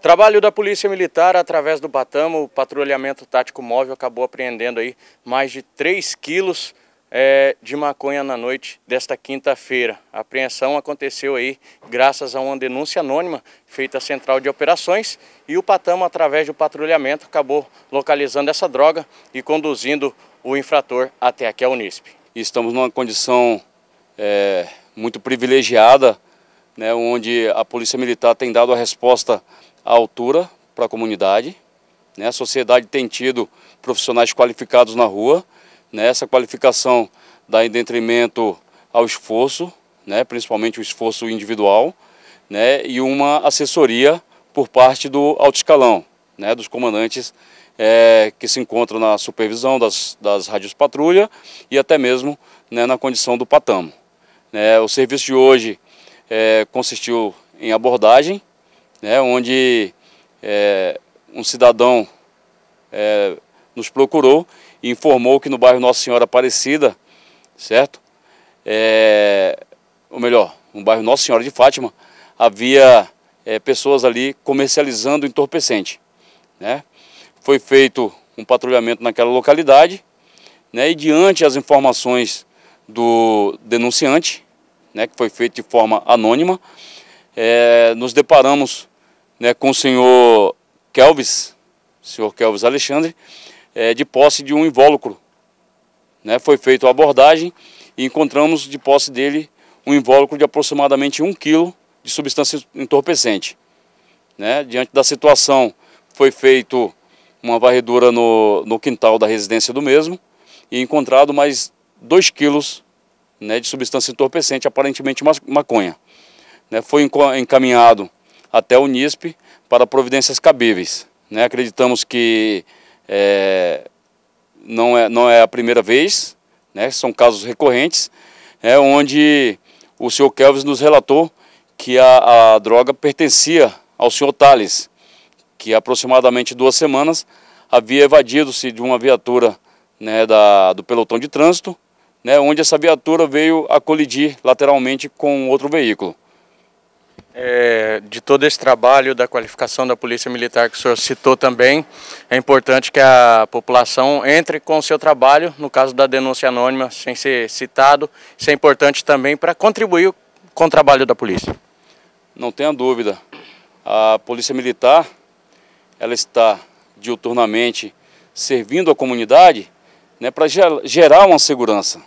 Trabalho da Polícia Militar através do Batamo, o patrulhamento tático móvel acabou apreendendo aí mais de 3 quilos é, de maconha na noite desta quinta-feira. A apreensão aconteceu aí graças a uma denúncia anônima feita à Central de Operações e o Patamo, através do patrulhamento, acabou localizando essa droga e conduzindo o infrator até aqui a Unisp. Estamos numa condição é, muito privilegiada, né, onde a Polícia Militar tem dado a resposta a altura para a comunidade. Né? A sociedade tem tido profissionais qualificados na rua. Né? Essa qualificação dá em detrimento ao esforço, né? principalmente o esforço individual, né? e uma assessoria por parte do alto escalão, né? dos comandantes é, que se encontram na supervisão das, das rádios patrulha e até mesmo né, na condição do patamo. É, o serviço de hoje é, consistiu em abordagem, né, onde é, um cidadão é, nos procurou e informou que no bairro Nossa Senhora Aparecida, certo? É, ou melhor, no bairro Nossa Senhora de Fátima, havia é, pessoas ali comercializando entorpecente. Né? Foi feito um patrulhamento naquela localidade né? e diante as informações do denunciante, né, que foi feito de forma anônima, é, nos deparamos né, com o senhor Kelvis, senhor Kelvis Alexandre, é, de posse de um invólucro. Né, foi feita a abordagem e encontramos de posse dele um invólucro de aproximadamente um quilo de substância entorpecente. Né, diante da situação, foi feito uma varredura no, no quintal da residência do mesmo e encontrado mais dois quilos né, de substância entorpecente, aparentemente maconha. Né, foi encaminhado até o NISP para providências cabíveis. Né? Acreditamos que é, não, é, não é a primeira vez, né? são casos recorrentes, é, onde o senhor Kelvis nos relatou que a, a droga pertencia ao senhor Tales, que aproximadamente duas semanas havia evadido-se de uma viatura né, da, do pelotão de trânsito, né, onde essa viatura veio a colidir lateralmente com outro veículo. É, de todo esse trabalho da qualificação da Polícia Militar que o senhor citou também, é importante que a população entre com o seu trabalho, no caso da denúncia anônima, sem ser citado. Isso é importante também para contribuir com o trabalho da polícia. Não tenha dúvida. A Polícia Militar, ela está diuturnamente servindo a comunidade né, para gerar uma segurança,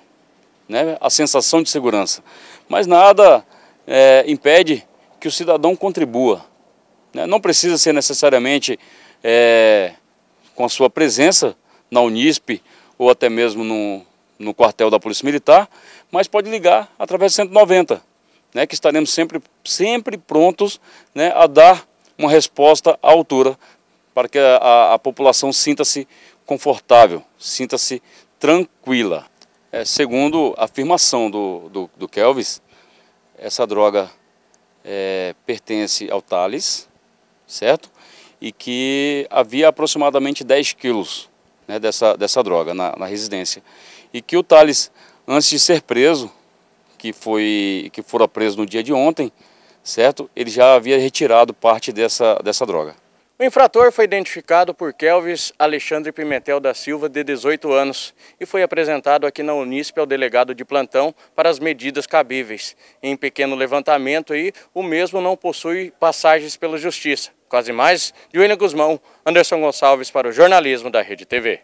né, a sensação de segurança. Mas nada é, impede que o cidadão contribua. Né? Não precisa ser necessariamente é, com a sua presença na Unisp ou até mesmo no, no quartel da Polícia Militar, mas pode ligar através do 190, né, que estaremos sempre, sempre prontos né, a dar uma resposta à altura para que a, a, a população sinta-se confortável, sinta-se tranquila. É, segundo a afirmação do, do, do Kelvis, essa droga é, pertence ao Thales, certo? E que havia aproximadamente 10 quilos né, dessa, dessa droga na, na, residência. E que o Thales, antes de ser preso, que, foi, que fora preso no dia de ontem, certo? Ele já havia retirado parte dessa, dessa droga. O infrator foi identificado por Kelvis Alexandre Pimentel da Silva, de 18 anos, e foi apresentado aqui na Unisp ao delegado de plantão para as medidas cabíveis. Em pequeno levantamento, aí, o mesmo não possui passagens pela Justiça. Quase mais, de William Guzmão, Anderson Gonçalves para o Jornalismo da Rede TV.